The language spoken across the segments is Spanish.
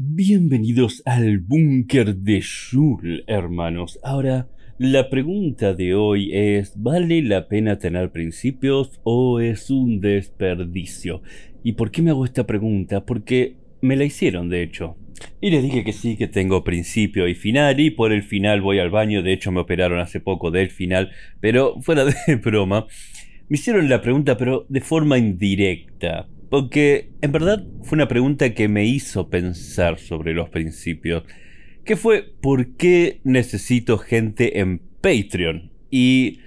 Bienvenidos al búnker de Shul, hermanos. Ahora, la pregunta de hoy es, ¿vale la pena tener principios o es un desperdicio? ¿Y por qué me hago esta pregunta? Porque me la hicieron, de hecho. Y les dije que sí, que tengo principio y final, y por el final voy al baño, de hecho me operaron hace poco del final, pero fuera de broma, me hicieron la pregunta, pero de forma indirecta porque en verdad fue una pregunta que me hizo pensar sobre los principios, que fue ¿por qué necesito gente en Patreon? Y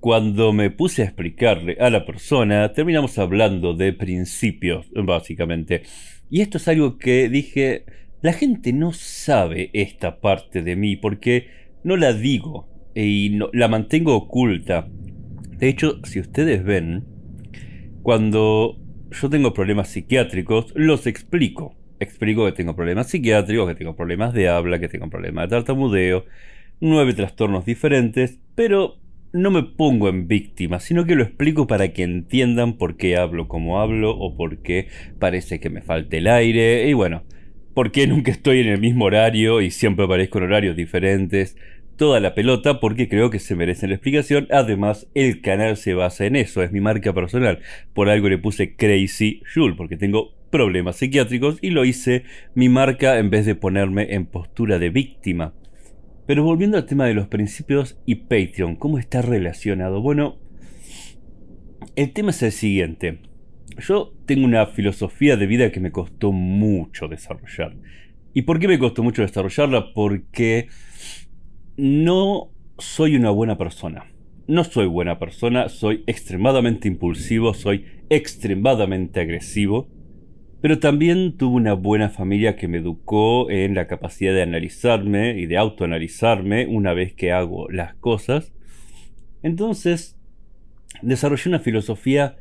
cuando me puse a explicarle a la persona, terminamos hablando de principios, básicamente. Y esto es algo que dije, la gente no sabe esta parte de mí porque no la digo eh, y no, la mantengo oculta. De hecho, si ustedes ven, cuando yo tengo problemas psiquiátricos, los explico. Explico que tengo problemas psiquiátricos, que tengo problemas de habla, que tengo problemas de tartamudeo, nueve trastornos diferentes, pero no me pongo en víctima, sino que lo explico para que entiendan por qué hablo como hablo o por qué parece que me falte el aire y bueno, por qué nunca estoy en el mismo horario y siempre aparezco en horarios diferentes toda la pelota porque creo que se merece la explicación. Además, el canal se basa en eso, es mi marca personal. Por algo le puse Crazy Jules. porque tengo problemas psiquiátricos y lo hice mi marca en vez de ponerme en postura de víctima. Pero volviendo al tema de los principios y Patreon, ¿cómo está relacionado? Bueno, el tema es el siguiente. Yo tengo una filosofía de vida que me costó mucho desarrollar. ¿Y por qué me costó mucho desarrollarla? Porque no soy una buena persona. No soy buena persona, soy extremadamente impulsivo, soy extremadamente agresivo, pero también tuve una buena familia que me educó en la capacidad de analizarme y de autoanalizarme una vez que hago las cosas. Entonces, desarrollé una filosofía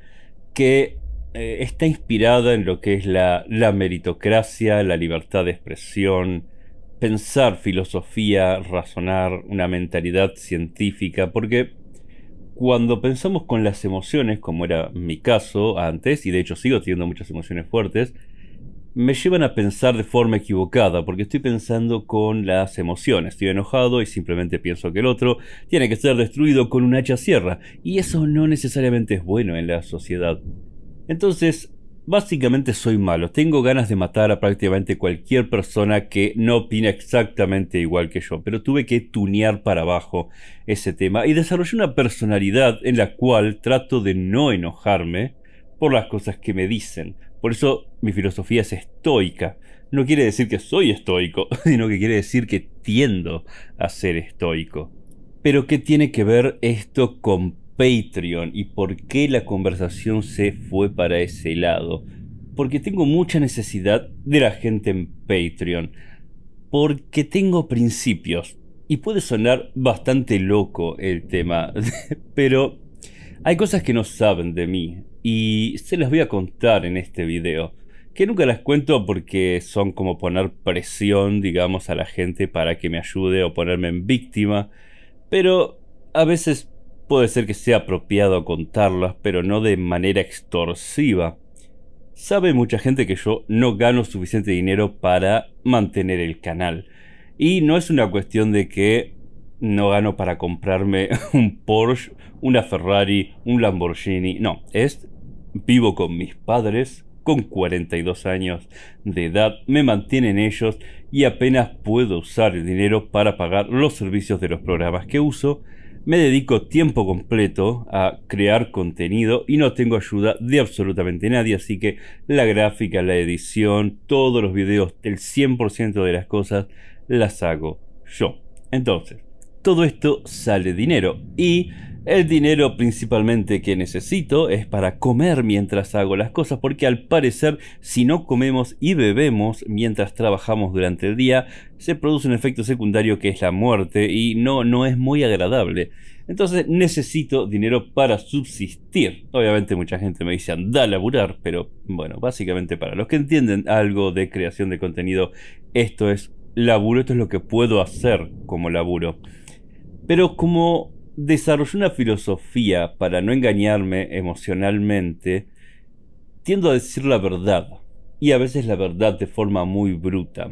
que eh, está inspirada en lo que es la meritocracia, la libertad de expresión, pensar filosofía, razonar, una mentalidad científica, porque cuando pensamos con las emociones, como era mi caso antes, y de hecho sigo teniendo muchas emociones fuertes, me llevan a pensar de forma equivocada, porque estoy pensando con las emociones. Estoy enojado y simplemente pienso que el otro tiene que ser destruido con un hacha sierra, y eso no necesariamente es bueno en la sociedad. Entonces, Básicamente soy malo, tengo ganas de matar a prácticamente cualquier persona que no opina exactamente igual que yo, pero tuve que tunear para abajo ese tema y desarrollé una personalidad en la cual trato de no enojarme por las cosas que me dicen. Por eso mi filosofía es estoica. No quiere decir que soy estoico, sino que quiere decir que tiendo a ser estoico. Pero ¿qué tiene que ver esto con Patreon y por qué la conversación se fue para ese lado. Porque tengo mucha necesidad de la gente en Patreon. Porque tengo principios. Y puede sonar bastante loco el tema, pero hay cosas que no saben de mí y se las voy a contar en este video. Que nunca las cuento porque son como poner presión, digamos, a la gente para que me ayude o ponerme en víctima. Pero a veces Puede ser que sea apropiado contarlas, pero no de manera extorsiva. Sabe mucha gente que yo no gano suficiente dinero para mantener el canal. Y no es una cuestión de que no gano para comprarme un Porsche, una Ferrari, un Lamborghini. No, es vivo con mis padres, con 42 años de edad, me mantienen ellos y apenas puedo usar el dinero para pagar los servicios de los programas que uso me dedico tiempo completo a crear contenido y no tengo ayuda de absolutamente nadie, así que la gráfica, la edición, todos los videos, el 100% de las cosas las hago yo. Entonces, todo esto sale dinero y el dinero principalmente que necesito es para comer mientras hago las cosas, porque al parecer si no comemos y bebemos mientras trabajamos durante el día, se produce un efecto secundario que es la muerte y no, no es muy agradable. Entonces necesito dinero para subsistir. Obviamente mucha gente me dice anda a laburar, pero bueno, básicamente para los que entienden algo de creación de contenido, esto es laburo, esto es lo que puedo hacer como laburo. Pero como desarrollé una filosofía para no engañarme emocionalmente. Tiendo a decir la verdad, y a veces la verdad de forma muy bruta.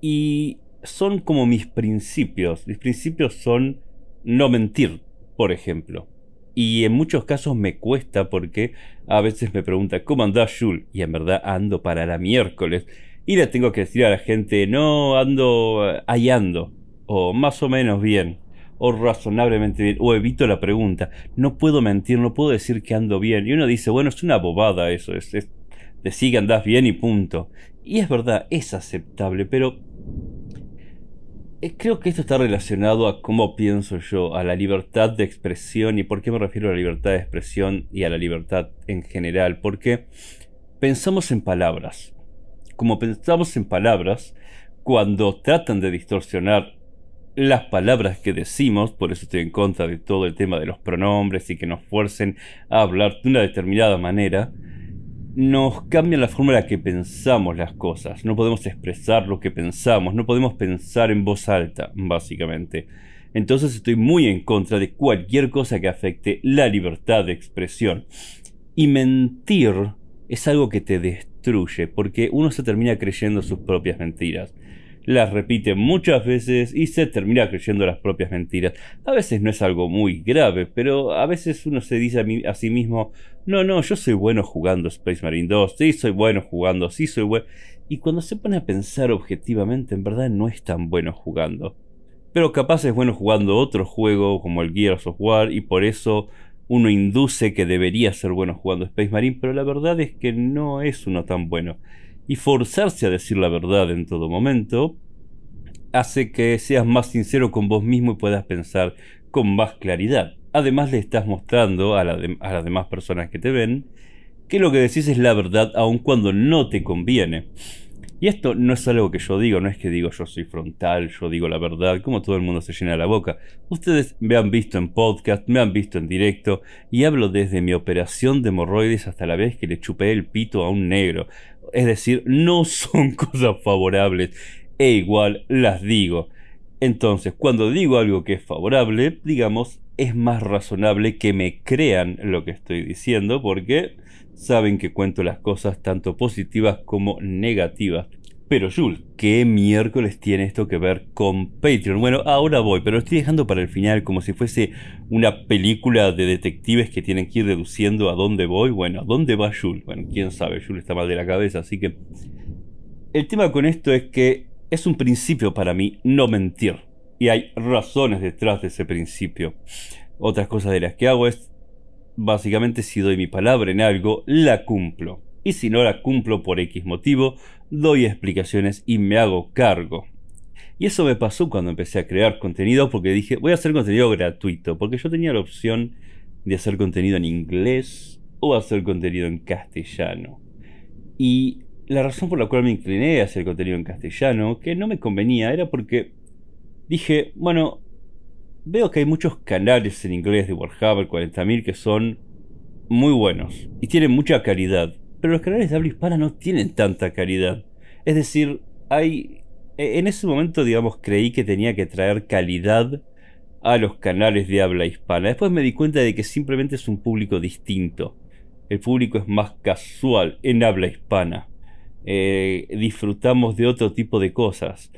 Y son como mis principios. Mis principios son no mentir, por ejemplo. Y en muchos casos me cuesta porque a veces me pregunta, ¿cómo anda Jules? Y en verdad ando para la miércoles. Y le tengo que decir a la gente, no, ando, eh, ahí O más o menos bien o razonablemente bien, o evito la pregunta. No puedo mentir, no puedo decir que ando bien. Y uno dice, bueno, es una bobada eso, es, es decir que andás bien y punto. Y es verdad, es aceptable, pero eh, creo que esto está relacionado a cómo pienso yo, a la libertad de expresión y por qué me refiero a la libertad de expresión y a la libertad en general, porque pensamos en palabras. Como pensamos en palabras, cuando tratan de distorsionar las palabras que decimos, por eso estoy en contra de todo el tema de los pronombres y que nos fuercen a hablar de una determinada manera, nos cambian la forma en la que pensamos las cosas. No podemos expresar lo que pensamos, no podemos pensar en voz alta, básicamente. Entonces estoy muy en contra de cualquier cosa que afecte la libertad de expresión. Y mentir es algo que te destruye, porque uno se termina creyendo sus propias mentiras las repite muchas veces y se termina creyendo las propias mentiras. A veces no es algo muy grave, pero a veces uno se dice a, sí mismo, no, no, yo soy bueno jugando Space Marine 2, sí soy bueno jugando, sí soy bueno. Y cuando se pone a pensar objetivamente, en verdad no es tan bueno jugando. Pero capaz es bueno jugando otro juego como el Gears of War y por eso uno induce que debería ser bueno jugando Space Marine, pero la verdad es que no es uno tan bueno y forzarse a decir la verdad en todo momento hace que seas más sincero con vos mismo y puedas pensar con más claridad. Además le estás mostrando a, las demás personas que te ven que lo que decís es la verdad aun cuando no te conviene. Y esto no es algo que yo digo, no es que digo yo soy frontal, yo digo la verdad, como todo el mundo se llena la boca. Ustedes me han visto en podcast, me han visto en directo, y hablo desde mi operación de hemorroides hasta la vez que le chupé el pito a un negro. Es decir, no son cosas favorables. E igual las digo. Entonces, cuando digo algo que es favorable, digamos, es más razonable que me crean lo que estoy diciendo porque saben que cuento las cosas tanto positivas como negativas. Pero Jules, ¿qué miércoles tiene esto que ver con Patreon? Bueno, ahora voy, pero lo estoy dejando para el final como si fuese una película de detectives que tienen que ir deduciendo a dónde voy. Bueno, ¿a dónde va Jules? Bueno, quién sabe, Jules está mal de la cabeza, así que... El tema con esto es que es un principio para mí no mentir. Y hay razones detrás de ese principio. Otras cosas de las que hago es, básicamente, si doy mi palabra en algo, la cumplo y si no la cumplo por X motivo, doy explicaciones y me hago cargo. Y eso me pasó cuando empecé a crear contenido porque dije, voy a hacer contenido gratuito, porque yo tenía la opción de hacer contenido en inglés o hacer contenido en castellano. Y la razón por la cual me incliné a hacer contenido en castellano, que no me convenía, era porque dije, bueno, veo que hay muchos canales en inglés de Warhammer 40.000 que son muy buenos y tienen mucha calidad pero los canales de habla hispana no tienen tanta calidad. Es decir, hay... E, en ese momento, digamos, creí que tenía que traer calidad a los canales de habla hispana. Después me di cuenta de que simplemente es un público distinto. El público es más casual en habla hispana. Eh, disfrutamos de otro tipo de cosas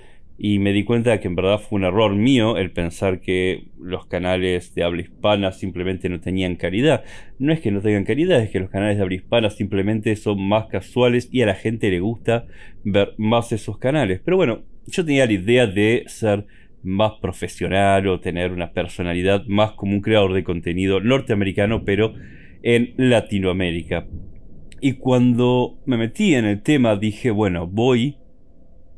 y me di cuenta de que en verdad fue un error mío el pensar que los canales de habla hispana simplemente no tenían calidad. No es que no tengan calidad, es que los canales de habla hispana simplemente son más casuales y a la gente le gusta ver más esos canales. Pero bueno, yo tenía la idea de ser más profesional o tener una personalidad más como un creador de contenido norteamericano, pero en Latinoamérica. Y cuando me metí en el tema dije, bueno, voy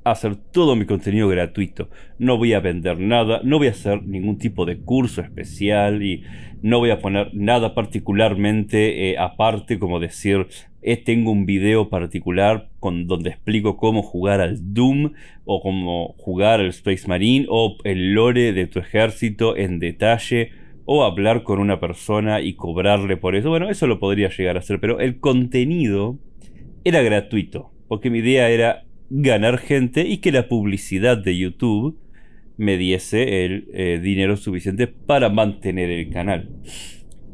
hacer todo mi contenido gratuito. No voy a vender nada, no voy a hacer ningún tipo de curso especial y no voy a poner nada particularmente eh, aparte, como decir, eh, tengo un video particular con, donde explico cómo jugar al Doom o cómo jugar al Space Marine o el lore de tu ejército en detalle o hablar con una persona y cobrarle por eso. Bueno, eso lo podría llegar a hacer, pero el contenido era gratuito, porque mi idea era ganar gente y que la publicidad de YouTube me diese el eh, dinero suficiente para mantener el canal.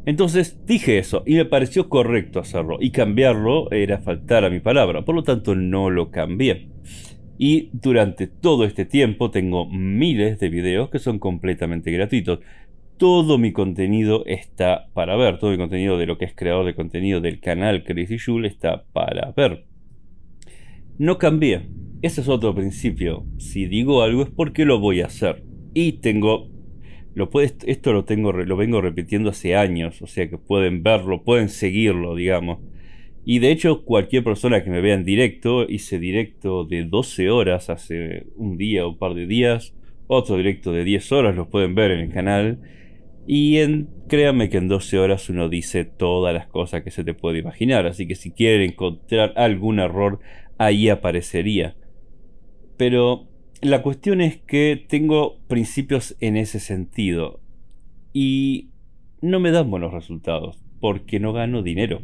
Entonces dije eso y me pareció correcto hacerlo y cambiarlo era faltar a mi palabra, por lo tanto no lo cambié. Y durante todo este tiempo tengo miles de videos que son completamente gratuitos. Todo mi contenido está para ver, todo mi contenido de lo que es creador de contenido del canal Crazy Jules está para ver. No cambié. Ese es otro principio. Si digo algo es porque lo voy a hacer. Y tengo... Lo esto lo, tengo, lo vengo repitiendo hace años, o sea que pueden verlo, pueden seguirlo, digamos. Y de hecho, cualquier persona que me vea en directo, hice directo de 12 horas hace un día o un par de días, otro directo de 10 horas, ...lo pueden ver en el canal. Y en, créanme que en 12 horas uno dice todas las cosas que se te puede imaginar, así que si quieren encontrar algún error, ahí aparecería. Pero la cuestión es que tengo principios en ese sentido y no me dan buenos resultados porque no gano dinero.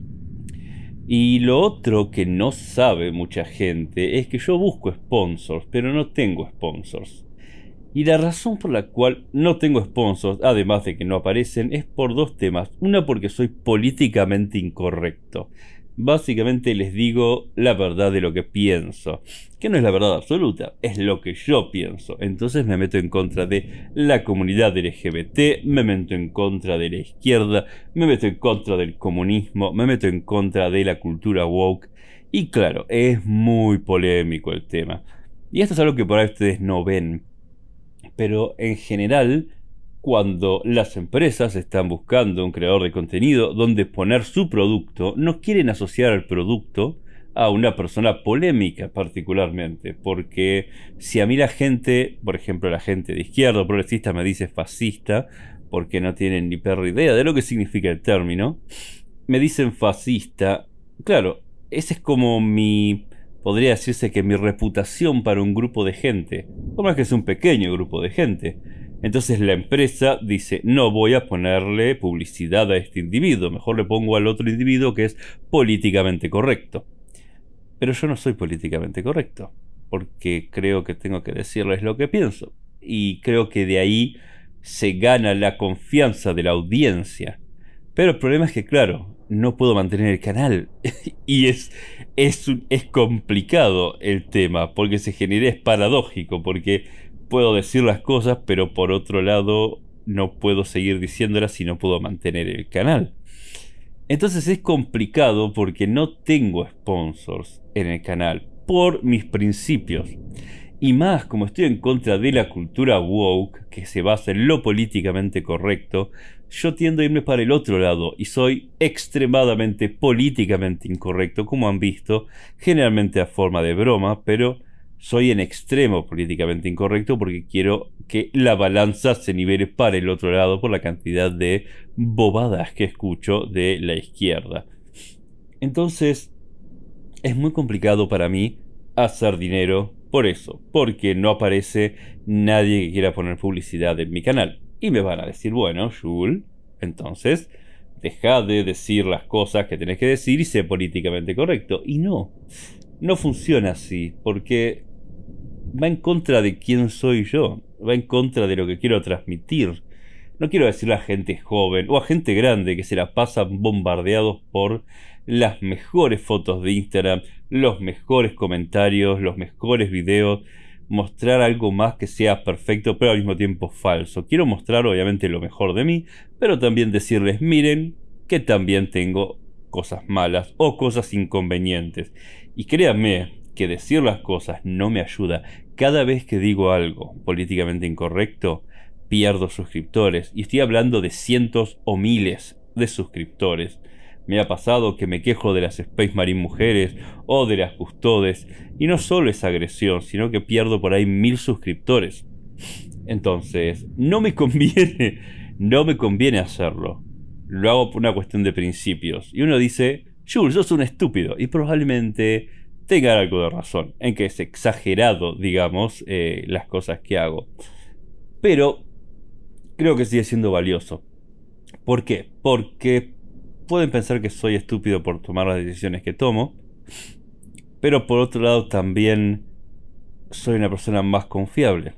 Y lo otro que no sabe mucha gente es que yo busco sponsors, pero no tengo sponsors. Y la razón por la cual no tengo sponsors, además de que no aparecen, es por dos temas. Una porque soy políticamente incorrecto básicamente les digo la verdad de lo que pienso, que no es la verdad absoluta, es lo que yo pienso. Entonces me meto en contra de la comunidad LGBT, me meto en contra de la izquierda, me meto en contra del comunismo, me meto en contra de la cultura woke. Y claro, es muy polémico el tema. Y esto es algo que por ahí ustedes no ven. Pero en general, cuando las empresas están buscando un creador de contenido donde poner su producto, no quieren asociar al producto a una persona polémica particularmente, porque si a mí la gente, por ejemplo la gente de izquierda o progresista me dice fascista, porque no tienen ni perra idea de lo que significa el término, me dicen fascista, claro, ese es como mi, podría decirse que mi reputación para un grupo de gente, por más que es un pequeño grupo de gente, entonces la empresa dice, no voy a ponerle publicidad a este individuo, mejor le pongo al otro individuo que es políticamente correcto. Pero yo no soy políticamente correcto, porque creo que tengo que decirles lo que pienso. Y creo que de ahí se gana la confianza de la audiencia. Pero el problema es que, claro, no puedo mantener el canal. y es, es complicado el tema, porque se genera, es paradójico, porque puedo decir las cosas, pero por otro lado no puedo seguir diciéndolas si no puedo mantener el canal. Entonces es complicado porque no tengo sponsors en el canal por mis principios. Y más como estoy en contra de la cultura woke, que se basa en lo políticamente correcto, yo tiendo a irme para el otro lado y soy extremadamente políticamente incorrecto, como han visto, generalmente a forma de broma, pero soy en extremo políticamente incorrecto porque quiero que la balanza se nivele para el otro lado por la cantidad de bobadas que escucho de la izquierda. Entonces, es muy complicado para mí hacer dinero por eso, porque no aparece nadie que quiera poner publicidad en mi canal. Y me van a decir, bueno, Jules, entonces, deja de decir las cosas que tenés que decir y sé políticamente correcto. Y no, no funciona así, porque va en contra de quién soy yo, va en contra de lo que quiero transmitir. No quiero decirle a gente joven o a gente grande que se la pasan bombardeados por las mejores fotos de Instagram, los mejores comentarios, los mejores videos, mostrar algo más que sea perfecto pero al mismo tiempo falso. Quiero mostrar obviamente lo mejor de mí, pero también decirles, miren, que también tengo cosas malas o cosas inconvenientes. Y créanme, que decir las cosas no me ayuda. Cada vez que digo algo políticamente incorrecto, pierdo suscriptores. Y estoy hablando de cientos o miles de suscriptores. Me ha pasado que me quejo de las Space Marine mujeres o de las custodes. Y no solo es agresión, sino que pierdo por ahí mil suscriptores. Entonces, no me conviene, no me conviene hacerlo. Lo hago por una cuestión de principios. Y uno dice, Jules, sos un estúpido. Y probablemente Tenga algo de razón, en que es exagerado, digamos, eh, las cosas que hago. Pero creo que sigue siendo valioso. ¿Por qué? Porque pueden pensar que soy estúpido por tomar las decisiones que tomo, pero por otro lado también soy una persona más confiable.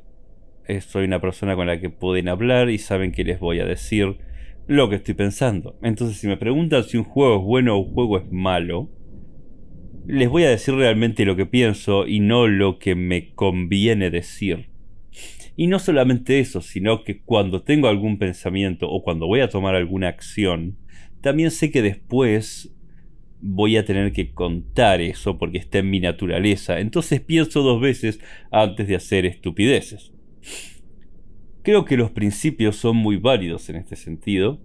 Eh, soy una persona con la que pueden hablar y saben que les voy a decir lo que estoy pensando. Entonces si me preguntan si un juego es bueno o un juego es malo, les voy a decir realmente lo que pienso y no lo que me conviene decir. Y no solamente eso, sino que cuando tengo algún pensamiento o cuando voy a tomar alguna acción, también sé que después voy a tener que contar eso porque está en mi naturaleza. Entonces pienso dos veces antes de hacer estupideces. Creo que los principios son muy válidos en este sentido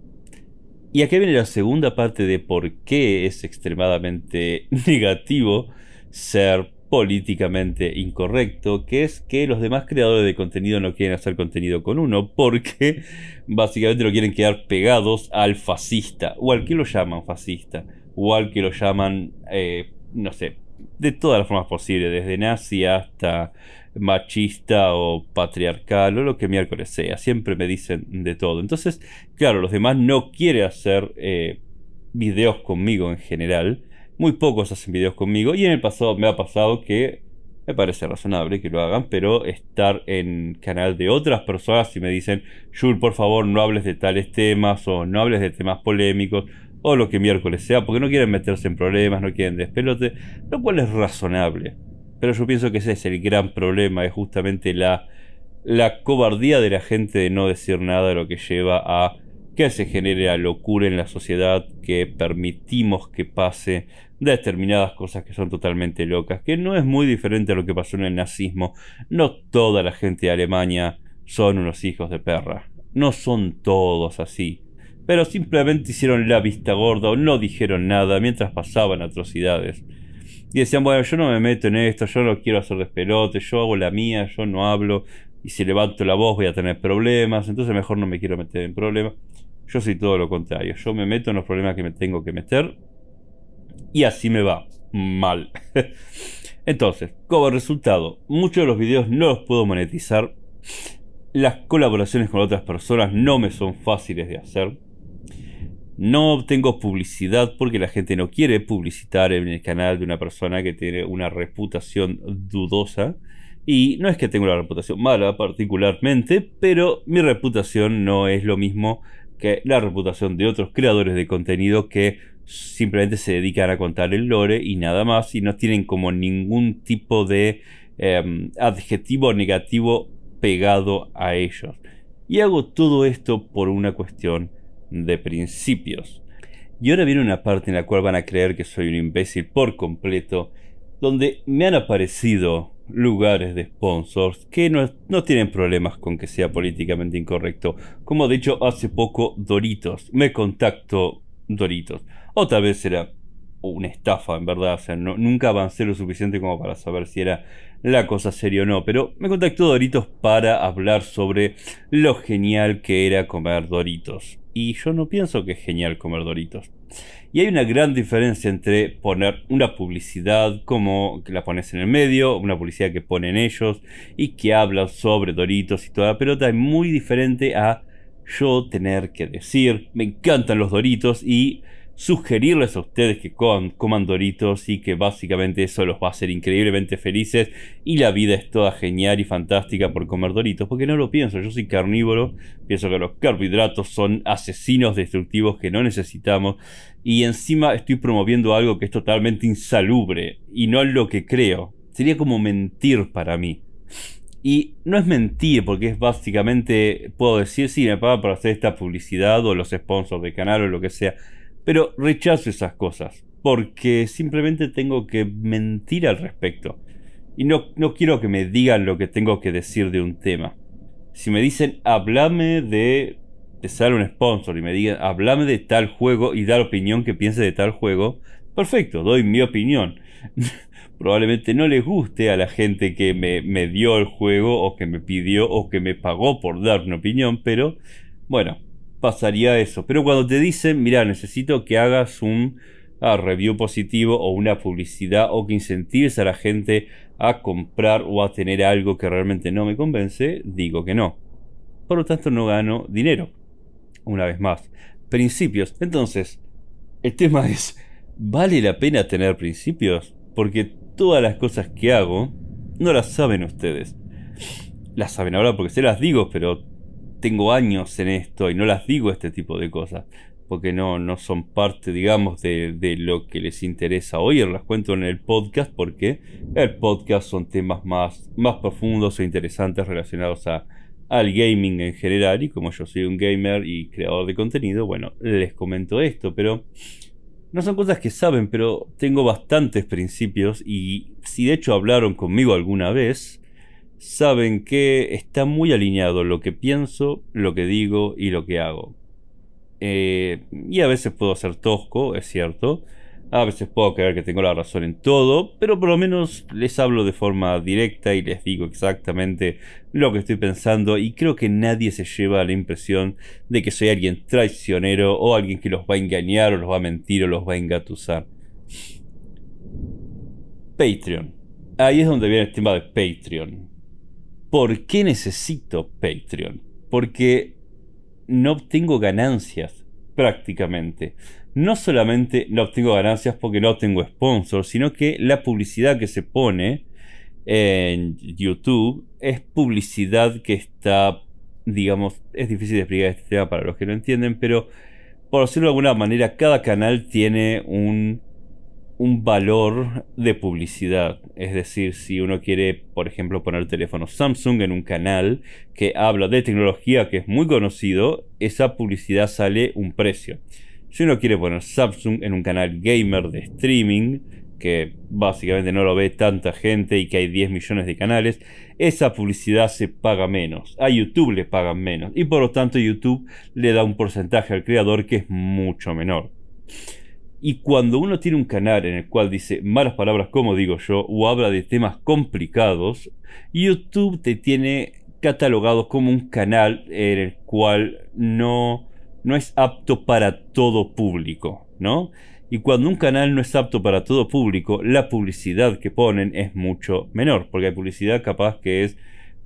y aquí viene la segunda parte de por qué es extremadamente negativo ser políticamente incorrecto, que es que los demás creadores de contenido no quieren hacer contenido con uno, porque básicamente lo quieren quedar pegados al fascista, o al que lo llaman fascista, o al que lo llaman, eh, no sé, de todas las formas posibles, desde nazi hasta machista o patriarcal o lo que miércoles sea. Siempre me dicen de todo. Entonces, claro, los demás no quieren hacer eh, videos conmigo en general. Muy pocos hacen videos conmigo. Y en el pasado me ha pasado que me parece razonable que lo hagan, pero estar en canal de otras personas y me dicen, Jules, por favor, no hables de tales temas o no hables de temas polémicos o lo que miércoles sea, porque no quieren meterse en problemas, no quieren despelote, lo cual es razonable. Pero yo pienso que ese es el gran problema, es justamente la, la cobardía de la gente de no decir nada, lo que lleva a que se genere la locura en la sociedad, que permitimos que pase determinadas cosas que son totalmente locas, que no es muy diferente a lo que pasó en el nazismo. No toda la gente de Alemania son unos hijos de perra. No son todos así. Pero simplemente hicieron la vista gorda o no dijeron nada mientras pasaban atrocidades. Y decían, bueno, yo no me meto en esto, yo no quiero hacer despelote, yo hago la mía, yo no hablo, y si levanto la voz voy a tener problemas, entonces mejor no me quiero meter en problemas. Yo soy todo lo contrario, yo me meto en los problemas que me tengo que meter, y así me va mal. entonces, como resultado, muchos de los videos no los puedo monetizar, las colaboraciones con otras personas no me son fáciles de hacer no obtengo publicidad porque la gente no quiere publicitar en el canal de una persona que tiene una reputación dudosa. Y no es que tenga una reputación mala particularmente, pero mi reputación no es lo mismo que la reputación de otros creadores de contenido que simplemente se dedican a contar el lore y nada más y no tienen como ningún tipo de em, adjetivo negativo pegado a ellos. Y hago todo esto por una cuestión de principios. Y ahora viene una parte en la cual van a creer que soy un imbécil por completo, donde me han aparecido lugares de sponsors que no, tienen problemas con que sea políticamente incorrecto. Como de hecho hace poco Doritos, me contactó Doritos. otra vez era una estafa, en verdad. O sea, nunca avancé lo suficiente como para saber si era la cosa seria o no. Pero me contactó Doritos para hablar sobre lo genial que era comer Doritos y yo no pienso que es genial comer Doritos. Y hay una gran diferencia entre poner una publicidad como que la pones en el medio, una publicidad que ponen ellos y que habla sobre Doritos y toda la pelota, es muy diferente a yo tener que decir, me encantan los Doritos y sugerirles a ustedes que coman doritos y que básicamente eso los va a hacer increíblemente felices y la vida es toda genial y fantástica por comer doritos, porque no lo pienso, yo soy carnívoro, pienso que los carbohidratos son asesinos destructivos que no necesitamos y encima estoy promoviendo algo que es totalmente insalubre y no es lo que creo, sería como mentir para mí. Y no es mentir, porque es básicamente, puedo decir, si me pagan para hacer esta publicidad o los sponsors del canal o lo que sea pero rechazo esas cosas, porque simplemente tengo que mentir al respecto. Y no, no quiero que me digan lo que tengo que decir de un tema. Si me dicen, hablame de... Te sale un sponsor y me digan, hablame de tal juego y dar opinión que piense de tal juego. Perfecto, doy mi opinión. Probablemente no les guste a la gente que me, me dio el juego o que me pidió o que me pagó por dar una opinión, pero bueno, pasaría eso. Pero cuando te dicen, mira, necesito que hagas un ah, review positivo o una publicidad o que incentives a la gente a comprar o a tener algo que realmente no me convence, digo que no. Por lo tanto, no gano dinero. Una vez más, principios. Entonces, el tema es, ¿vale la pena tener principios? Porque todas las cosas que hago, no las saben ustedes. Las saben ahora porque se las digo, pero tengo años en esto y no las digo este tipo de cosas porque no, no son parte, digamos, de, lo que les interesa oír. Las cuento en el podcast porque el podcast son temas más, más profundos e interesantes relacionados a, al gaming en general. Y como yo soy un gamer y creador de contenido, bueno, les comento esto, pero no son cosas que saben, pero tengo bastantes principios y si de hecho hablaron conmigo alguna vez, saben que está muy alineado lo que pienso, lo que digo y lo que hago. Eh, y a veces puedo ser tosco, es cierto. A veces puedo creer que tengo la razón en todo, pero por lo menos les hablo de forma directa y les digo exactamente lo que estoy pensando y creo que nadie se lleva la impresión de que soy alguien traicionero o alguien que los va a engañar o los va a mentir o los va a engatusar. Patreon. Ahí es donde viene el tema de Patreon. ¿Por qué necesito Patreon? Porque no obtengo ganancias prácticamente. No solamente no obtengo ganancias porque no tengo sponsors, sino que la publicidad que se pone en YouTube es publicidad que está, digamos, es difícil de explicar este tema para los que no entienden, pero por decirlo de alguna manera, cada canal tiene un un valor de publicidad. Es decir, si uno quiere, por ejemplo, poner teléfono Samsung en un canal que habla de tecnología que es muy conocido, esa publicidad sale un precio. Si uno quiere poner Samsung en un canal gamer de streaming, que básicamente no lo ve tanta gente y que hay 10 millones de canales, esa publicidad se paga menos. A YouTube le pagan menos. Y por lo tanto YouTube le da un porcentaje al creador que es mucho menor. Y cuando uno tiene un canal en el cual dice malas palabras como digo yo o habla de temas complicados, YouTube te tiene catalogado como un canal en el cual no, no es apto para todo público, ¿no? Y cuando un canal no es apto para todo público, la publicidad que ponen es mucho menor, porque hay publicidad capaz que es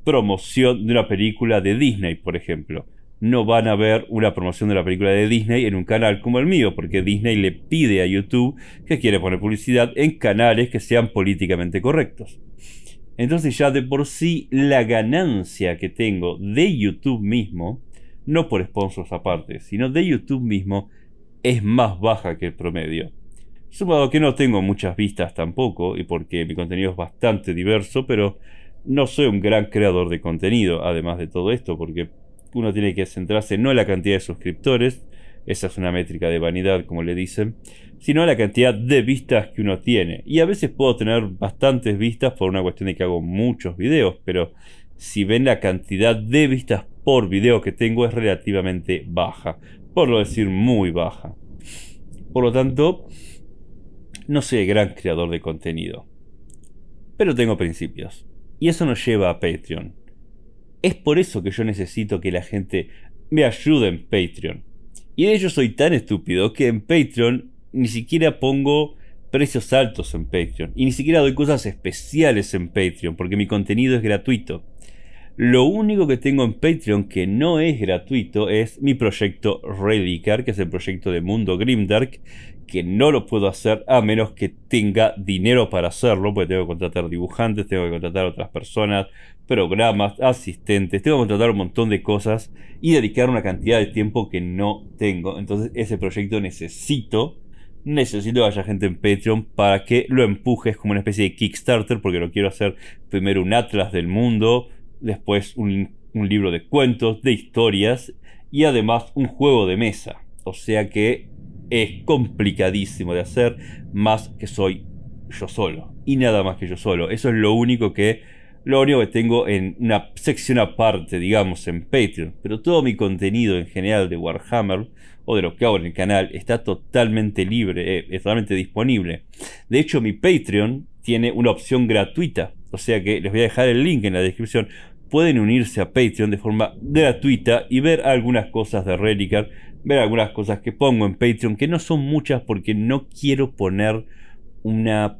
promoción de una película de Disney, por ejemplo no van a ver una promoción de la película de Disney en un canal como el mío, porque Disney le pide a YouTube que quiere poner publicidad en canales que sean políticamente correctos. Entonces ya de por sí la ganancia que tengo de YouTube mismo, no por sponsors aparte, sino de YouTube mismo, es más baja que el promedio. Sumado que no tengo muchas vistas tampoco, y porque mi contenido es bastante diverso, pero no soy un gran creador de contenido, además de todo esto, porque uno tiene que centrarse no en la cantidad de suscriptores, esa es una métrica de vanidad, como le dicen, sino en la cantidad de vistas que uno tiene. Y a veces puedo tener bastantes vistas por una cuestión de que hago muchos videos, pero si ven la cantidad de vistas por video que tengo es relativamente baja, por lo decir muy baja. Por lo tanto, no soy gran creador de contenido, pero tengo principios. Y eso nos lleva a Patreon. Es por eso que yo necesito que la gente me ayude en Patreon. Y de ello soy tan estúpido que en Patreon ni siquiera pongo precios altos en Patreon. Y ni siquiera doy cosas especiales en Patreon, porque mi contenido es gratuito. Lo único que tengo en Patreon que no es gratuito es mi proyecto Relicar, que es el proyecto de Mundo Grimdark, que no lo puedo hacer a menos que tenga dinero para hacerlo, porque tengo que contratar dibujantes, tengo que contratar otras personas, programas, asistentes, tengo que contratar un montón de cosas y dedicar una cantidad de tiempo que no tengo. Entonces ese proyecto necesito, necesito que haya gente en Patreon para que lo empujes como una especie de Kickstarter, porque lo quiero hacer primero un atlas del mundo, después un, un libro de cuentos, de historias y además un juego de mesa. O sea que es complicadísimo de hacer, más que soy yo solo. Y nada más que yo solo. Eso es lo único que... Lo único que tengo en una sección aparte, digamos, en Patreon. Pero todo mi contenido en general de Warhammer o de lo que hago en el canal está totalmente libre, eh, es totalmente disponible. De hecho, mi Patreon tiene una opción gratuita. O sea que les voy a dejar el link en la descripción pueden unirse a Patreon de forma gratuita y ver algunas cosas de Relicar, ver algunas cosas que pongo en Patreon, que no son muchas porque no quiero poner una,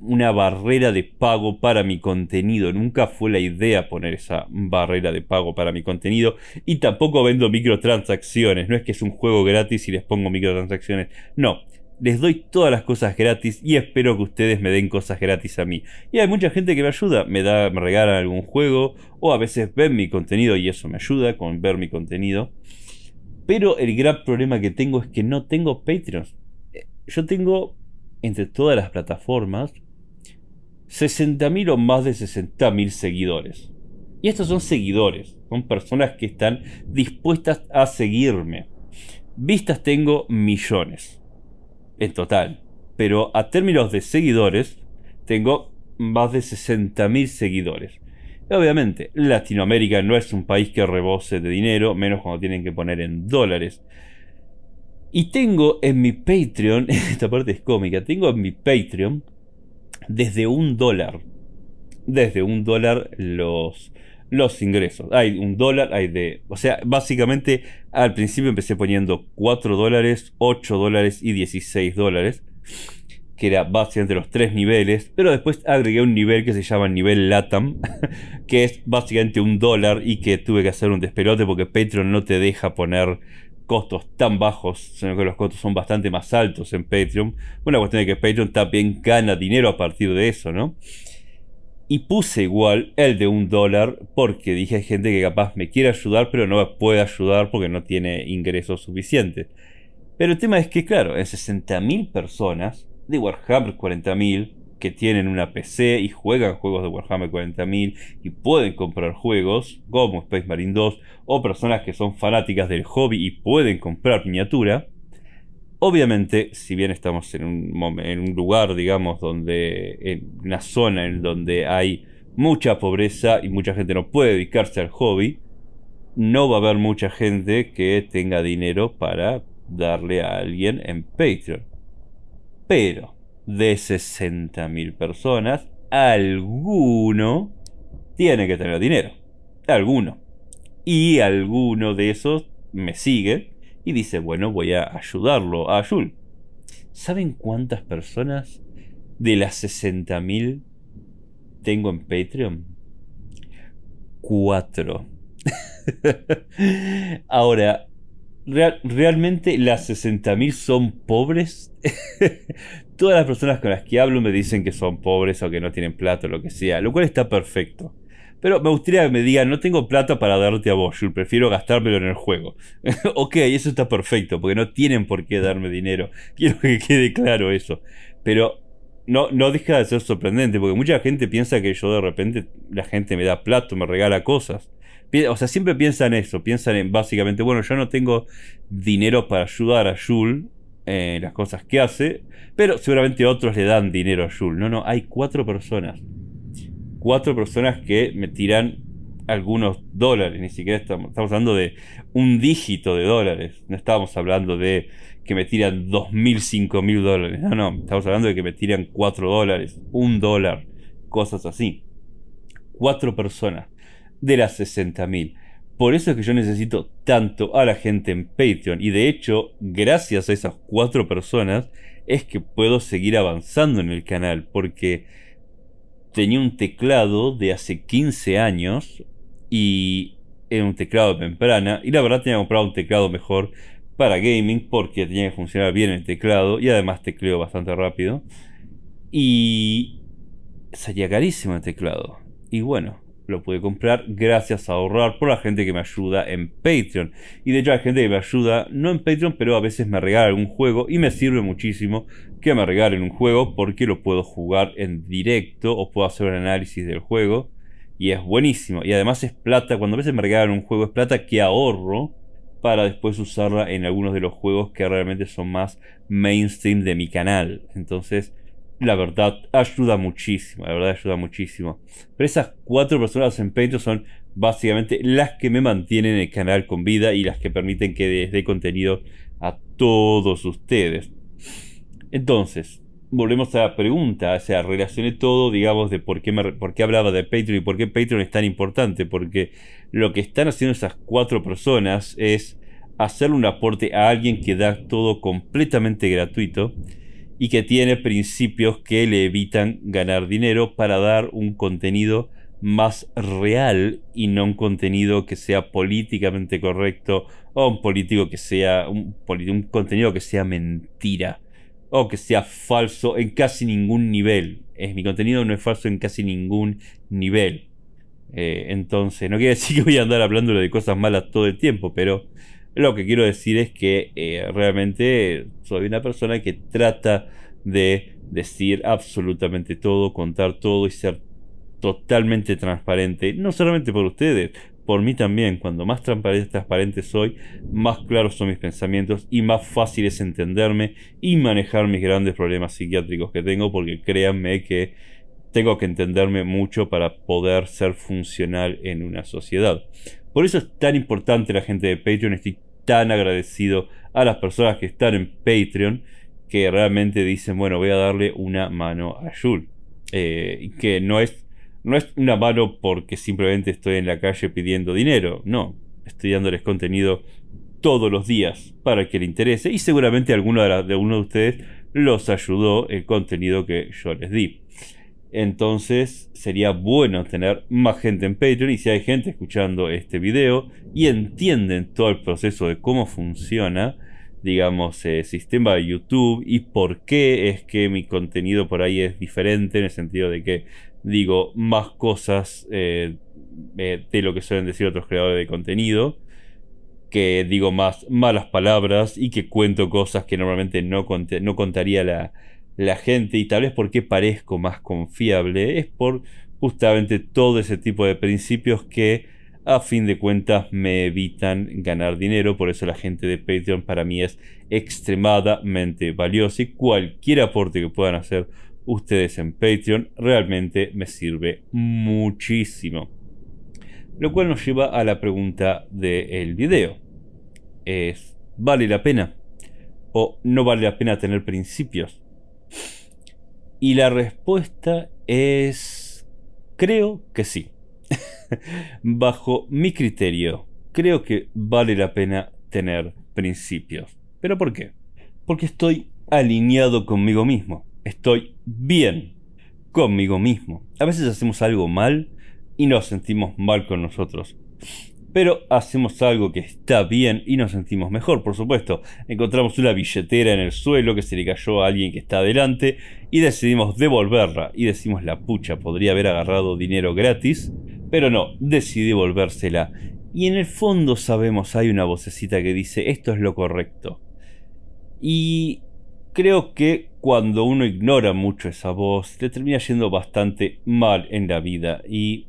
una barrera de pago para mi contenido. Nunca fue la idea poner esa barrera de pago para mi contenido. Y tampoco vendo microtransacciones. No es que es un juego gratis y les pongo microtransacciones. No, les doy todas las cosas gratis y espero que ustedes me den cosas gratis a mí. Y hay mucha gente que me ayuda, me da, me regalan algún juego o a veces ven mi contenido y eso me ayuda con ver mi contenido. Pero el gran problema que tengo es que no tengo Patreons. Eh, yo tengo entre todas las plataformas 60.000 o más de 60.000 seguidores. Y estos son seguidores, son personas que están dispuestas a seguirme. Vistas tengo millones en total. Pero a términos de seguidores, tengo más de 60.000 seguidores. obviamente, Latinoamérica no es un país que rebose de dinero, menos cuando tienen que poner en dólares. Y tengo en mi Patreon, esta parte es cómica, tengo en mi Patreon desde un dólar. Desde un dólar los los ingresos. Hay un dólar, hay de... O sea, básicamente al principio empecé poniendo 4 dólares, 8 dólares y 16 dólares, que era básicamente los tres niveles, pero después agregué un nivel que se llama nivel LATAM, que es básicamente un dólar y que tuve que hacer un despelote porque Patreon no te deja poner costos tan bajos, sino que los costos son bastante más altos en Patreon. la cuestión es que Patreon también gana dinero a partir de eso, ¿no? Y puse igual el de un dólar porque dije hay gente que capaz me quiere ayudar pero no me puede ayudar porque no tiene ingresos suficientes. Pero el tema es que claro, en 60.000 personas de Warhammer 40.000 que tienen una PC y juegan juegos de Warhammer 40.000 y pueden comprar juegos como Space Marine 2 o personas que son fanáticas del hobby y pueden comprar miniatura, Obviamente, si bien estamos en un, lugar, digamos, donde, en una zona en donde hay mucha pobreza y mucha gente no puede dedicarse al hobby, no va a haber mucha gente que tenga dinero para darle a alguien en Patreon. Pero de 60.000 personas, alguno tiene que tener dinero. Alguno. Y alguno de esos me sigue y dice, bueno, voy a ayudarlo a Jul, ¿Saben cuántas personas de las 60.000 tengo en Patreon? Cuatro. Ahora, ¿realmente las 60.000 son pobres? Todas las personas con las que hablo me dicen que son pobres o que no tienen plata o lo que sea, lo cual está perfecto. Pero me gustaría que me digan, no tengo plata para darte a vos, prefiero gastármelo en el juego. ok, eso está perfecto, porque no tienen por qué darme dinero. Quiero que quede claro eso. Pero no, no deja de ser sorprendente, porque mucha gente piensa que yo de repente, la gente me da plato, me regala cosas. O sea, siempre piensan eso, piensan en básicamente, bueno, yo no tengo dinero para ayudar a Jules en las cosas que hace, pero seguramente otros le dan dinero a Jules. No, no, hay cuatro personas cuatro personas que me tiran algunos dólares, ni siquiera estamos, estamos hablando de un dígito de dólares, no estábamos hablando de que me tiran 2.000, 5.000 dólares, no, no, estamos hablando de que me tiran 4 dólares, un dólar, cosas así. Cuatro personas de las 60.000. Por eso es que yo necesito tanto a la gente en Patreon. Y de hecho, gracias a esas cuatro personas, es que puedo seguir avanzando en el canal. Porque tenía un teclado de hace 15 años y era un teclado de temprana y la verdad tenía que comprar un teclado mejor para gaming porque tenía que funcionar bien el teclado y además tecleo bastante rápido y salía carísimo el teclado y bueno lo pude comprar gracias a ahorrar por la gente que me ayuda en Patreon. Y de hecho hay gente que me ayuda, no en Patreon, pero a veces me regala algún juego y me sirve muchísimo que me regalen un juego porque lo puedo jugar en directo o puedo hacer un análisis del juego. Y es buenísimo. Y además es plata, cuando a veces me regalan un juego es plata que ahorro para después usarla en algunos de los juegos que realmente son más mainstream de mi canal. Entonces la verdad ayuda muchísimo, la verdad ayuda muchísimo. Pero esas cuatro personas en Patreon son básicamente las que me mantienen el canal con vida y las que permiten que les dé contenido a todos ustedes. Entonces, volvemos a la pregunta, o sea, relacioné todo, digamos, de por qué, por qué hablaba de Patreon y por qué Patreon es tan importante, porque lo que están haciendo esas cuatro personas es hacer un aporte a alguien que da todo completamente gratuito y que tiene principios que le evitan ganar dinero para dar un contenido más real y no un contenido que sea políticamente correcto o un político que sea un, contenido que sea mentira o que sea falso en casi ningún nivel. Es, mi contenido no es falso en casi ningún nivel. Eh, entonces, no quiere decir que voy a andar hablándole de cosas malas todo el tiempo, pero lo que quiero decir es que eh, realmente soy una persona que trata de decir absolutamente todo, contar todo y ser totalmente transparente. No solamente por ustedes, por mí también. Cuando más transparente soy, más claros son mis pensamientos y más fácil es entenderme y manejar mis grandes problemas psiquiátricos que tengo, porque créanme que tengo que entenderme mucho para poder ser funcional en una sociedad. Por eso es tan importante la gente de Patreon. Estoy tan agradecido a las personas que están en Patreon que realmente dicen, bueno, voy a darle una mano a Yul, eh, que no es, no es una mano porque simplemente estoy en la calle pidiendo dinero. No, estoy dándoles contenido todos los días para que le interese y seguramente alguno de, de ustedes los ayudó el contenido que yo les di. Entonces sería bueno tener más gente en Patreon y si hay gente escuchando este video y entienden todo el proceso de cómo funciona, digamos, eh, el sistema de YouTube y por qué es que mi contenido por ahí es diferente en el sentido de que digo más cosas eh, eh, de lo que suelen decir otros creadores de contenido, que digo más malas palabras y que cuento cosas que normalmente no, no contaría la la gente y tal vez porque parezco más confiable es por justamente todo ese tipo de principios que a fin de cuentas me evitan ganar dinero, por eso la gente de Patreon para mí es extremadamente valiosa y cualquier aporte que puedan hacer ustedes en Patreon realmente me sirve muchísimo. Lo cual nos lleva a la pregunta del video. ¿Es, ¿Vale la pena? ¿O no vale la pena tener principios? Y la respuesta es, creo que sí. Bajo mi criterio, creo que vale la pena tener principios. ¿Pero por qué? Porque estoy alineado conmigo mismo. Estoy bien conmigo mismo. A veces hacemos algo mal y nos sentimos mal con nosotros pero hacemos algo que está bien y nos sentimos mejor, por supuesto. Encontramos una billetera en el suelo que se le cayó a alguien que está adelante y decidimos devolverla. Y decimos, la pucha, podría haber agarrado dinero gratis, pero no, decidí devolvérsela. Y en el fondo sabemos, hay una vocecita que dice, esto es lo correcto. Y creo que cuando uno ignora mucho esa voz, le termina yendo bastante mal en la vida y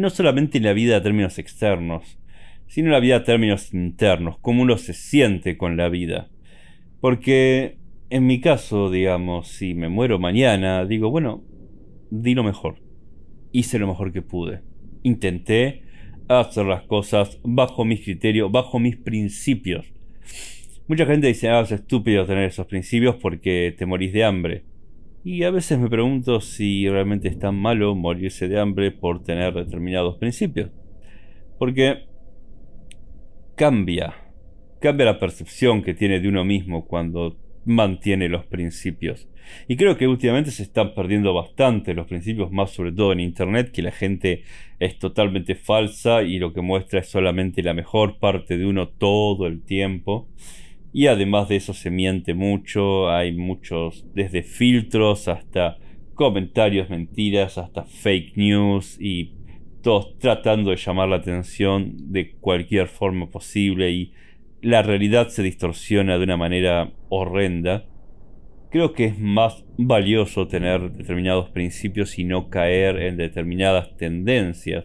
no solamente la vida a términos externos, sino la vida a términos internos, cómo uno se siente con la vida. Porque en mi caso, digamos, si me muero mañana, digo, bueno, di lo mejor. Hice lo mejor que pude. Intenté hacer las cosas bajo mis criterios, bajo mis principios. Mucha gente dice, ah, es estúpido tener esos principios porque te morís de hambre. Y a veces me pregunto si realmente es tan malo morirse de hambre por tener determinados principios. Porque cambia, cambia la percepción que tiene de uno mismo cuando mantiene los principios. Y creo que últimamente se están perdiendo bastante los principios, más sobre todo en Internet, que la gente es totalmente falsa y lo que muestra es solamente la mejor parte de uno todo el tiempo. Y además de eso se miente mucho, hay muchos, desde filtros hasta comentarios mentiras, hasta fake news y todos tratando de llamar la atención de cualquier forma posible y la realidad se distorsiona de una manera horrenda. Creo que es más valioso tener determinados principios y no caer en determinadas tendencias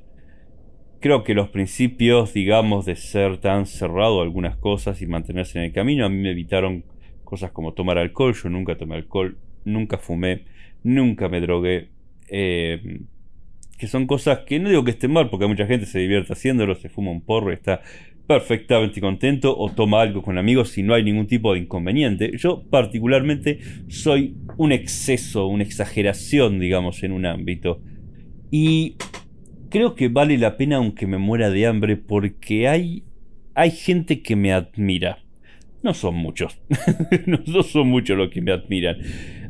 creo que los principios, digamos, de ser tan cerrado a algunas cosas y mantenerse en el camino, a mí me evitaron cosas como tomar alcohol. Yo nunca tomé alcohol, nunca fumé, nunca me drogué. Eh, que son cosas que no digo que estén mal, porque mucha gente se divierte haciéndolo, se fuma un porro y está perfectamente contento o toma algo con amigos si no hay ningún tipo de inconveniente. Yo particularmente soy un exceso, una exageración, digamos, en un ámbito. Y creo que vale la pena aunque me muera de hambre porque hay, hay gente que me admira. No son muchos, no son muchos los que me admiran.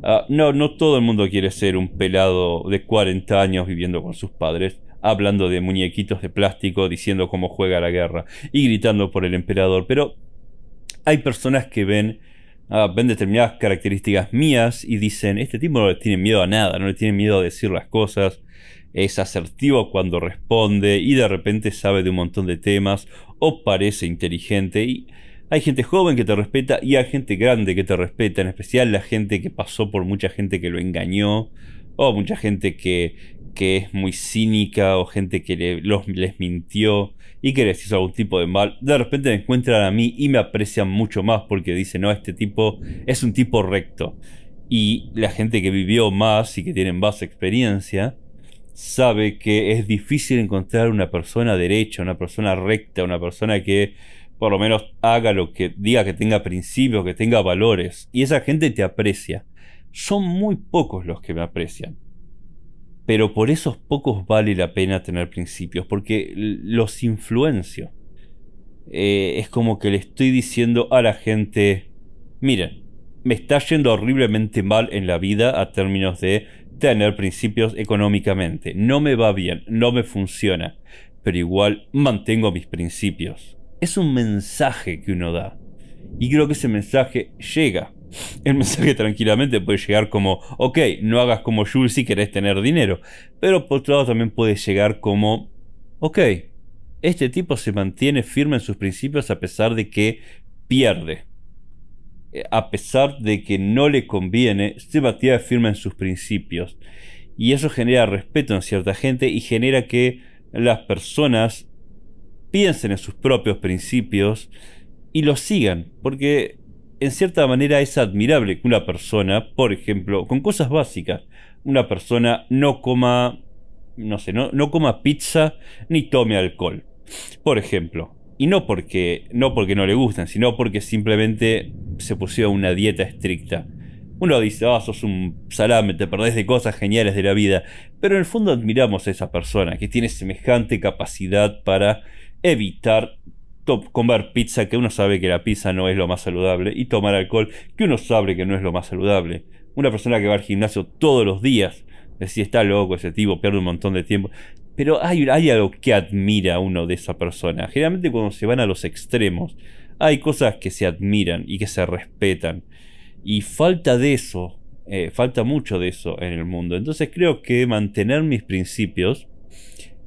Ah, no, no todo el mundo quiere ser un pelado de 40 años viviendo con sus padres, hablando de muñequitos de plástico, diciendo cómo juega la guerra y gritando por el emperador. Pero hay personas que ven, ah, ven determinadas características mías y dicen, este tipo no le tiene miedo a nada, no le tiene miedo a decir las cosas, es asertivo cuando responde y de repente sabe de un montón de temas o parece inteligente y hay gente joven que te respeta y hay gente grande que te respeta, en especial la gente que pasó por mucha gente que lo engañó o mucha gente que, es muy cínica o gente que les mintió y que les hizo algún tipo de mal, de repente me encuentran a mí y me aprecian mucho más porque dicen, no, este tipo es un tipo recto. Y la gente que vivió más y que tiene más experiencia, sabe que es difícil encontrar una persona derecha, una persona recta, una persona que por lo menos haga lo que diga, que tenga principios, que tenga valores. Y esa gente te aprecia. Son muy pocos los que me aprecian. Pero por esos pocos vale la pena tener principios, porque los influencio. Eh, es como que le estoy diciendo a la gente, miren, me está yendo horriblemente mal en la vida a términos de tener principios económicamente. No me va bien, no me funciona, pero igual mantengo mis principios. Es un mensaje que uno da. Y creo que ese mensaje llega. El mensaje tranquilamente puede llegar como, ok, no hagas como Jules si querés tener dinero. Pero por otro lado también puede llegar como, ok, este tipo se mantiene firme en sus principios a pesar de que pierde. Eh, a pesar de que no le conviene, se batía firma en sus principios. Y eso genera respeto en cierta gente y genera que las personas piensen en sus propios principios y los sigan. Porque en cierta manera es admirable que una persona, por ejemplo, con cosas básicas, una persona no coma, no sé, no, no coma pizza ni tome alcohol. Por ejemplo, y no porque, no porque no le gustan, sino porque simplemente se pusieron una dieta estricta. Uno dice, ah, sos un salame, te perdés de cosas geniales de la vida. Pero en el fondo admiramos a esa persona que tiene semejante capacidad para evitar comer pizza, que uno sabe que la pizza no es lo más saludable, y tomar alcohol, que uno sabe que no es lo más saludable. Una persona que va al gimnasio todos los días si está loco ese tipo, pierde un montón de tiempo. Pero hay, algo que admira uno de esa persona. Generalmente cuando se van a los extremos, hay cosas que se admiran y que se respetan. Y falta de eso, eh, falta mucho de eso en el mundo. Entonces creo que mantener mis principios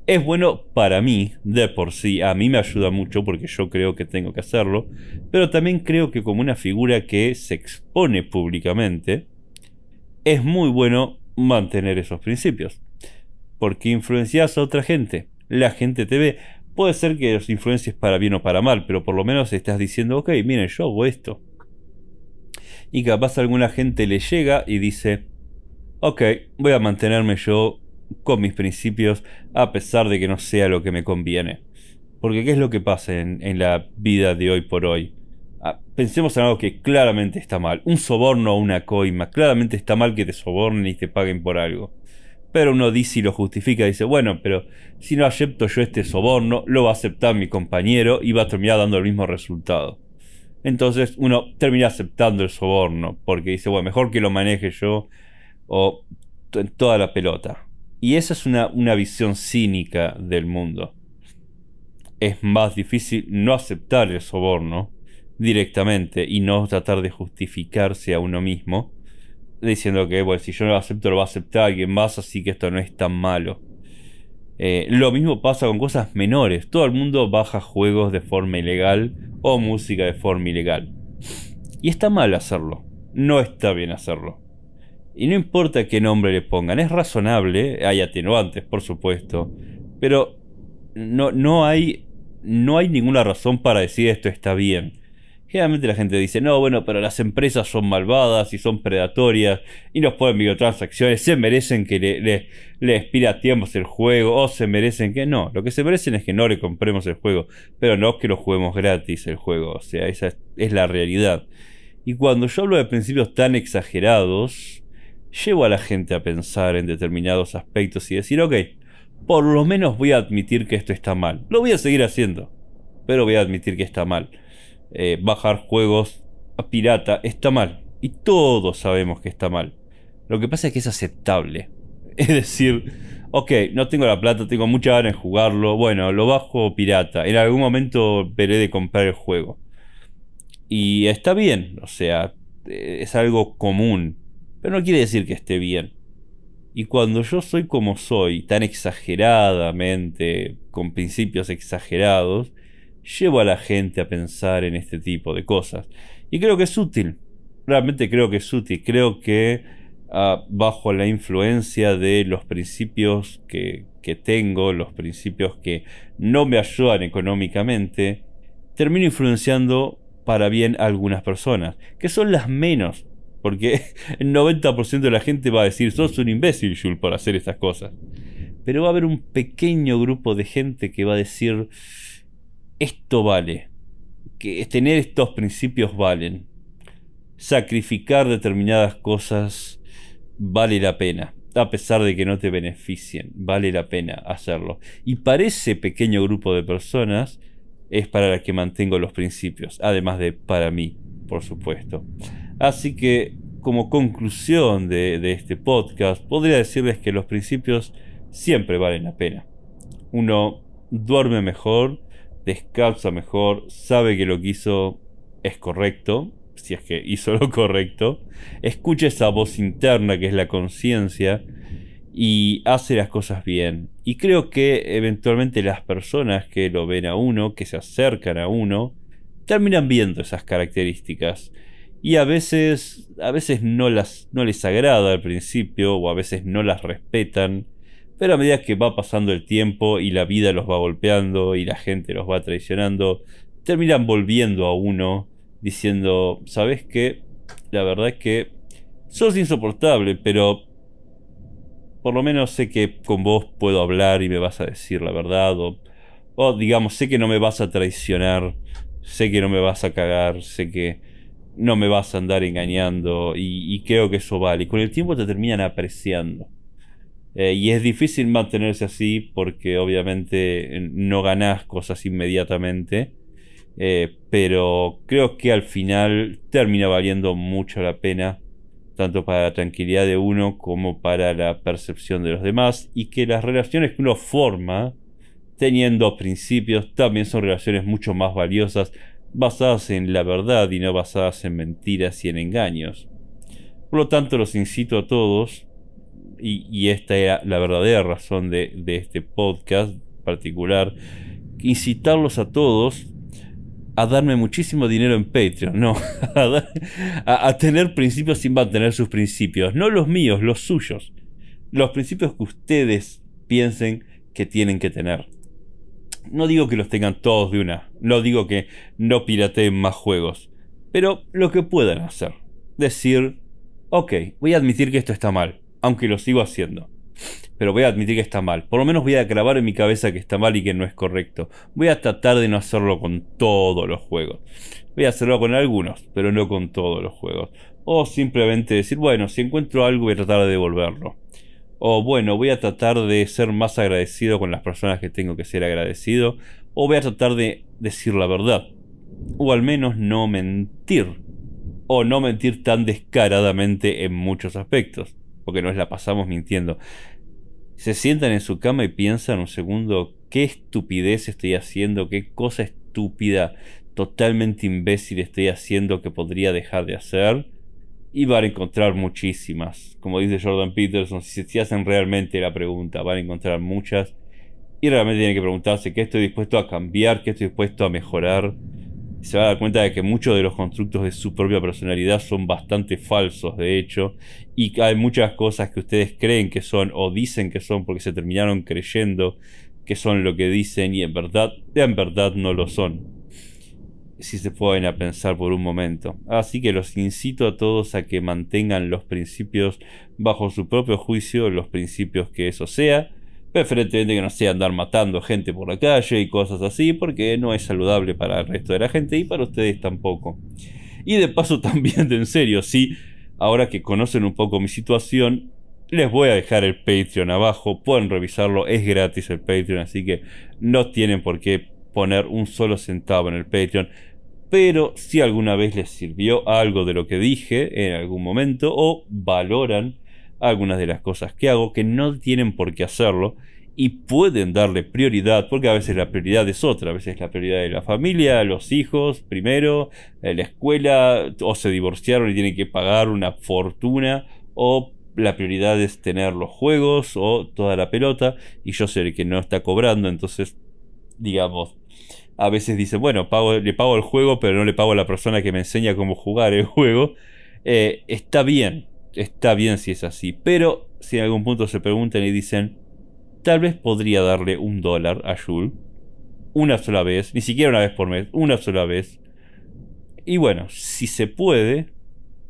es bueno para mí, de por sí. A mí me ayuda mucho porque yo creo que tengo que hacerlo. Pero también creo que como una figura que se expone públicamente, es muy bueno mantener esos principios. Porque influencias a otra gente. La gente te ve. Puede ser que los influencies para bien o para mal, pero por lo menos estás diciendo, ok, miren, yo hago esto. Y capaz alguna gente le llega y dice, ok, voy a mantenerme yo con mis principios a pesar de que no sea lo que me conviene. Porque ¿qué es lo que pasa en la vida de hoy por hoy? Ah, pensemos en algo que claramente está mal. Un soborno o una coima. Claramente está mal que te sobornen y te paguen por algo. Pero uno dice y lo justifica, dice, bueno, pero si no acepto yo este soborno, lo va a aceptar mi compañero y va a terminar dando el mismo resultado. Entonces uno termina aceptando el soborno, porque dice, bueno, mejor que lo maneje yo o toda la pelota. Y esa es una, una visión cínica del mundo. Es más difícil no aceptar el soborno directamente y no tratar de justificarse a uno mismo diciendo que, bueno, si yo no lo acepto, lo va a aceptar alguien más, así que esto no es tan malo. Eh, lo mismo pasa con cosas menores. Todo el mundo baja juegos de forma ilegal o música de forma ilegal. Y está mal hacerlo. No está bien hacerlo. Y no importa qué nombre le pongan, es razonable, hay atenuantes, por supuesto, pero no, no, hay, no hay ninguna razón para decir esto está bien. Generalmente la gente dice, no, bueno, pero las empresas son malvadas y son predatorias y nos otras microtransacciones, se merecen que le, le, les tiempos el juego o se merecen que no. Lo que se merecen es que no le compremos el juego, pero no que lo juguemos gratis el juego. O sea, esa es, es la realidad. Y cuando yo hablo de principios tan exagerados, llevo a la gente a pensar en determinados aspectos y decir, ok, por lo menos voy a admitir que esto está mal. Lo voy a seguir haciendo, pero voy a admitir que está mal. Eh, bajar juegos a pirata está mal. Y todos sabemos que está mal. Lo que pasa es que es aceptable. Es decir, ok, no tengo la plata, tengo mucha ganas de jugarlo. Bueno, lo bajo pirata. En algún momento veré de comprar el juego. Y está bien, o sea, eh, es algo común. Pero no quiere decir que esté bien. Y cuando yo soy como soy, tan exageradamente, con principios exagerados, Llevo a la gente a pensar en este tipo de cosas. Y creo que es útil, realmente creo que es útil, creo que ah, bajo la influencia de los principios que, que tengo, los principios que no me ayudan económicamente, termino influenciando para bien a algunas personas, que son las menos, porque el 90% de la gente va a decir, sos un imbécil, Jules, por hacer estas cosas. Pero va a haber un pequeño grupo de gente que va a decir, esto vale, que tener estos principios valen, sacrificar determinadas cosas vale la pena, a pesar de que no te beneficien, vale la pena hacerlo. Y para ese pequeño grupo de personas es para la que mantengo los principios, además de para mí, por supuesto. Así que como conclusión de este podcast, podría decirles que los principios siempre valen la pena. Uno duerme mejor, descansa mejor, sabe que lo que hizo es correcto, si es que hizo lo correcto, escucha esa voz interna que es la conciencia y hace las cosas bien. Y creo que eventualmente las personas que lo ven a uno, que se acercan a uno, terminan viendo esas características. Y a veces, a veces no, las, no les agrada al principio o a veces no las respetan pero a medida que va pasando el tiempo y la vida los va golpeando y la gente los va traicionando, terminan volviendo a uno diciendo, ¿sabes qué? La verdad es que sos insoportable, pero por lo menos sé que con vos puedo hablar y me vas a decir la verdad. O, digamos, sé que no me vas a traicionar, sé que no me vas a cagar, sé que no me vas a andar engañando y, y creo que eso vale. Y con el tiempo te terminan apreciando. Eh, y es difícil mantenerse así porque obviamente eh, no ganás cosas inmediatamente. Eh, pero creo que al final termina valiendo mucho la pena, tanto para la tranquilidad de uno como para la percepción de los demás. Y que las relaciones que uno forma, teniendo principios, también son relaciones mucho más valiosas, basadas en la verdad y no basadas en mentiras y en engaños. Por lo tanto, los incito a todos y, esta es la verdadera razón de, este podcast particular, incitarlos a todos a darme muchísimo dinero en Patreon, no, a, tener principios sin mantener sus principios, no los míos, los suyos, los principios que ustedes piensen que tienen que tener. No digo que los tengan todos de una, no digo que no pirateen más juegos, pero lo que puedan hacer, decir, ok, voy a admitir que esto está mal, aunque lo sigo haciendo. Pero voy a admitir que está mal. Por lo menos voy a clavar en mi cabeza que está mal y que no es correcto. Voy a tratar de no hacerlo con todos los juegos. Voy a hacerlo con algunos, pero no con todos los juegos. O simplemente decir, bueno, si encuentro algo voy a tratar de devolverlo. O bueno, voy a tratar de ser más agradecido con las personas que tengo que ser agradecido. O voy a tratar de decir la verdad. O al menos no mentir. O no mentir tan descaradamente en muchos aspectos porque nos la pasamos mintiendo. Se sientan en su cama y piensan un segundo, qué estupidez estoy haciendo, qué cosa estúpida, totalmente imbécil estoy haciendo que podría dejar de hacer. Y van a encontrar muchísimas. Como dice Jordan Peterson, si se hacen realmente la pregunta, van a encontrar muchas. Y realmente tienen que preguntarse qué estoy dispuesto a cambiar, qué estoy dispuesto a mejorar se va a dar cuenta de que muchos de los constructos de su propia personalidad son bastante falsos, de hecho, y hay muchas cosas que ustedes creen que son o dicen que son porque se terminaron creyendo que son lo que dicen y en verdad, en verdad no lo son. Si se pueden a pensar por un momento. Así que los incito a todos a que mantengan los principios bajo su propio juicio, los principios que eso sea, Preferentemente que no sea andar matando gente por la calle y cosas así, porque no es saludable para el resto de la gente y para ustedes tampoco. Y de paso también, de en serio, sí, ahora que conocen un poco mi situación, les voy a dejar el Patreon abajo, pueden revisarlo, es gratis el Patreon, así que no tienen por qué poner un solo centavo en el Patreon. Pero si alguna vez les sirvió algo de lo que dije en algún momento o valoran algunas de las cosas que hago que no tienen por qué hacerlo y pueden darle prioridad, porque a veces la prioridad es otra, a veces la prioridad de la familia, los hijos primero, eh, la escuela, o se divorciaron y tienen que pagar una fortuna, o la prioridad es tener los juegos o toda la pelota, y yo sé que no está cobrando, entonces, digamos, a veces dice, bueno, pago, le pago el juego, pero no le pago a la persona que me enseña cómo jugar el juego, eh, está bien, está bien si es así, pero si en algún punto se preguntan y dicen, tal vez podría darle un dólar a Jules, una sola vez, ni siquiera una vez por mes, una sola vez. Y bueno, si se puede,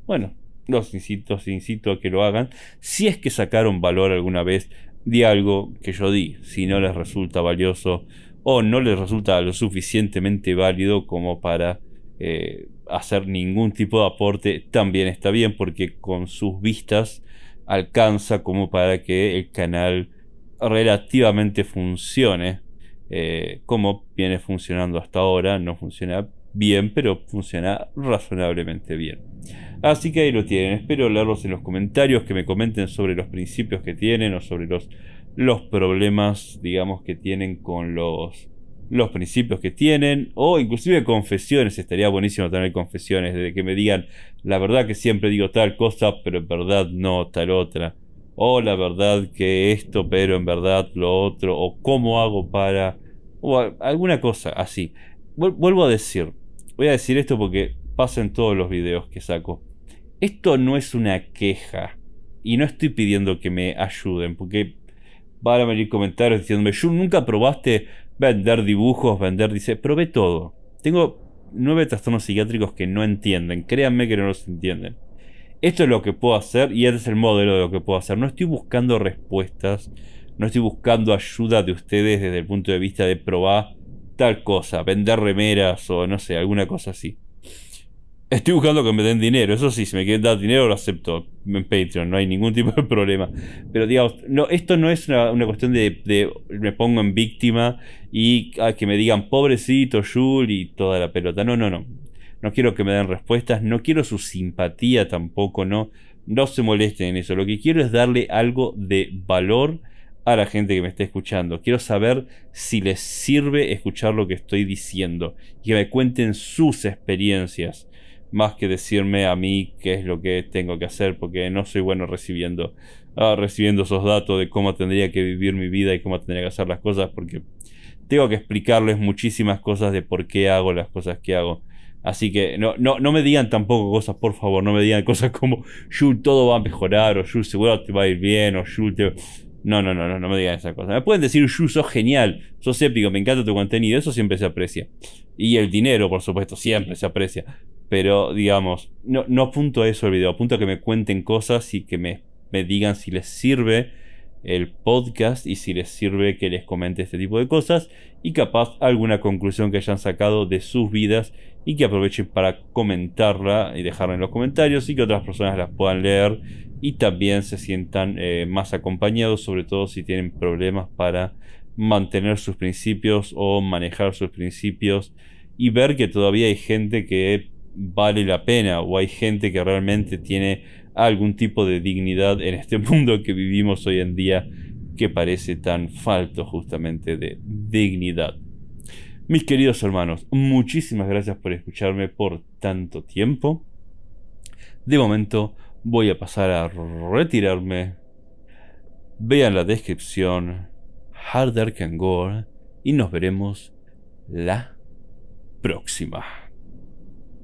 bueno, los incito, incito a que lo hagan. Si es que sacaron valor alguna vez de algo que yo di, si no les resulta valioso o no les resulta lo suficientemente válido como para eh, hacer ningún tipo de aporte también está bien porque con sus vistas alcanza como para que el canal relativamente funcione eh, como viene funcionando hasta ahora. No funciona bien, pero funciona razonablemente bien. Así que ahí lo tienen. Espero leerlos en los comentarios, que me comenten sobre los principios que tienen o sobre los, los problemas, digamos, que tienen con los los principios que tienen, o inclusive confesiones, estaría buenísimo tener confesiones, de que me digan, la verdad que siempre digo tal cosa, pero en verdad no tal otra, o la verdad que esto, pero en verdad lo otro, o cómo hago para, o alguna cosa así. Vuelvo a decir, voy a decir esto porque pasa en todos los videos que saco. Esto no es una queja, y no estoy pidiendo que me ayuden, porque van a venir comentarios diciéndome, Yo nunca probaste Vender dibujos, vender, dice, probé todo. Tengo nueve trastornos psiquiátricos que no entienden. Créanme que no los entienden. Esto es lo que puedo hacer y este es el modelo de lo que puedo hacer. No estoy buscando respuestas. No estoy buscando ayuda de ustedes desde el punto de vista de probar tal cosa, vender remeras o no sé, alguna cosa así. Estoy buscando que me den dinero, eso sí, si me quieren dar dinero lo acepto en Patreon, no hay ningún tipo de problema. Pero digamos, no, esto no es una, cuestión de, me pongo en víctima y a que me digan pobrecito Jul y toda la pelota. No, no, no. No quiero que me den respuestas, no quiero su simpatía tampoco, no. No se molesten en eso. Lo que quiero es darle algo de valor a la gente que me está escuchando. Quiero saber si les sirve escuchar lo que estoy diciendo y que me cuenten sus experiencias más que decirme a mí qué es lo que tengo que hacer, porque no soy bueno recibiendo, ah, recibiendo esos datos de cómo tendría que vivir mi vida y cómo tendría que hacer las cosas, porque tengo que explicarles muchísimas cosas de por qué hago las cosas que hago. Así que no, no, no me digan tampoco cosas, por favor, no me digan cosas como, Yu, todo va a mejorar, o Yu, seguro te va a ir bien, o Yu, te... No, no, no, no, no me digan esas cosas. Me pueden decir, Yu, sos genial, sos épico, me encanta tu contenido, eso siempre se aprecia. Y el dinero, por supuesto, siempre se aprecia. Pero, digamos, no, apunto a eso el video, apunto a que me cuenten cosas y que me, digan si les sirve el podcast y si les sirve que les comente este tipo de cosas y capaz alguna conclusión que hayan sacado de sus vidas y que aprovechen para comentarla y dejarla en los comentarios y que otras personas las puedan leer y también se sientan eh, más acompañados, sobre todo si tienen problemas para mantener sus principios o manejar sus principios y ver que todavía hay gente que vale la pena o hay gente que realmente tiene algún tipo de dignidad en este mundo que vivimos hoy en día que parece tan falto justamente de dignidad. Mis queridos hermanos, muchísimas gracias por escucharme por tanto tiempo. De momento voy a pasar a retirarme. Vean la descripción. Harder Can Gore. Y nos veremos la próxima.